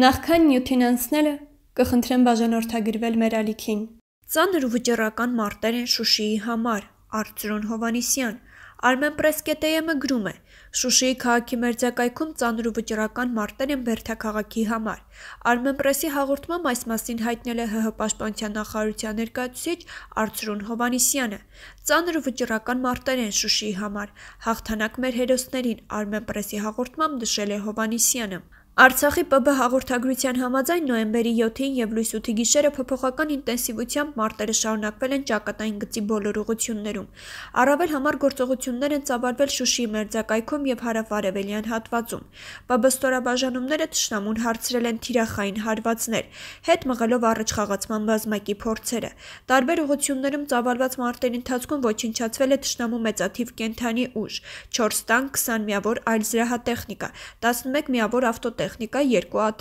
Նախքան նյութին անցնելը կխնդրեմ բաժանորդագրվել մեր ալիքին։ Ծանր ու վճռական մարտեր են Շուշիի համար, Արծրուն Հովանիսյան, Արմեն Պրեսկետեյը գրում է. Շուշիի քաղաքի մերձակայքում ծանր ու վճռական մարտեր են Բերթաքաղաքի համար։ Արմեն Պրեսի հաղորդմամբ այս մասին հայտնել է ՀՀ Պաշտպանության նախարարության ներկայացուցիչ Արծրուն Հովանիսյանը։ Ծանր ու վճռական մարտեր են Շուշիի համար։ Հաղթանակ մեր հերոսներին Արմեն Պրեսի հաղորդմամբ նշել է Հովանիսյանը։ Արցախի ՊԲ հաղորդագրության համաձայն նոյեմբերի 7-ին եւ լույս 8-ի գիշերը փոփոխական ինտենսիվությամբ մարտերը շարունակվել են ճակատային գծի բոլոր ուղություններում։ Առավել համար գործողություններ են ծավալվել Շուշիի մերձակայքում եւ հարավարևելյան հատվածում։ ՊԲ ստորաբաժանումները ճշնամուն հարցրել են թիրախային հարվածներ, հետ մղելով առաջ խաղացման բազմակի փորձերը։ Տարբեր ուղություններում ծավալված մարտերի ընթացքում ոչնչացվել է ճշնամու մեծաթիվ կենթանի ուժ՝ 4 տանկ, 20 միավոր այլ զրահատեխնիկա, 11 միավոր ավտոտեխնիկա տեխնիկա 2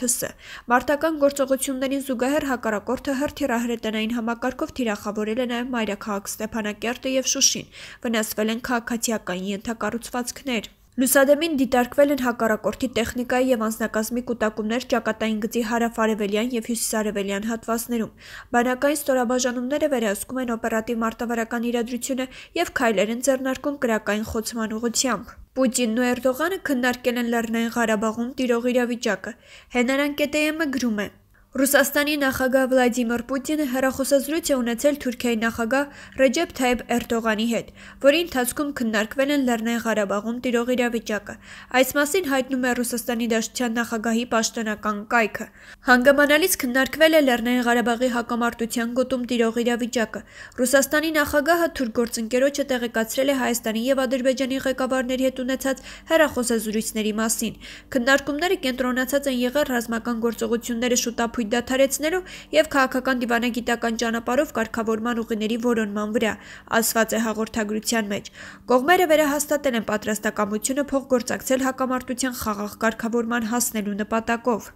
ԱԹՍ։ Մարտական գործողություններին զուգահեռ հակառակորդը հրթիռահրետանային համակարգով թիրախավորել է նաև մայրաքաղաք Ստեփանակերտը եւ Շուշին։ Վնասվել են քաղաքացիական ենթակառուցվածքներ։ Լուսադեմին դիտարկվել են հակառակորդի տեխնիկայի եւ անձնակազմի կուտակումներ ճակատային գծի հարավարևելյան եւ հյուսիսարևելյան հատվածներում։ Բանակային ստորաբաժանումները վերահսկում են օպերատիվ մարտավարական իրադրությունը եւ քայլեր են ձեռնարկում քրական խոցման ուղղությամբ։ Պուտինն ու Էրդողանը քննարկել են Լեռնային Ղարաբաղում տիրող իրավիճակը։ Հենարան Կետեյեմը գրում է. Ռուսաստանի նախագահ Վլադիմիր Պուտինը հերախոսազրույց է ունեցել Թուրքիայի նախագահ Ռեջեփ Թայեփ Էրդողանի հետ, որի ընթացքում քննարկվել են Լեռնային Ղարաբաղում տիրող իրավիճակը։ Այս մասին հայտնում է Ռուսաստանի Դաշնության նախագահի պաշտոնական կայքը։ Հանգամանալից քննարկվել է Լեռնային Ղարաբաղի հակամարտության գոտում տիրող իրավիճակը։ Ռուսաստանի նախագահը թուրք գործընկերոջը տեղեկացրել է Հայաստանի եւ Ադրբեջանի ղեկավարների հետ ունեցած հերախոսազրույցների մասին։ Քննարկումները կենտրոնացած են եղել ռազմական գործողությունները շուտապույտ մշակույթ դադարեցնելու եւ քաղաքական դիվանագիտական ճանապարհով կարգավորման ուղիների որոնման վրա, ասված է հաղորդագրության մեջ։ Կողմերը վերահաստատել են պատրաստակամությունը փոխգործակցել հակամարտության խաղաղ կարգավորման հասնելու նպատակով։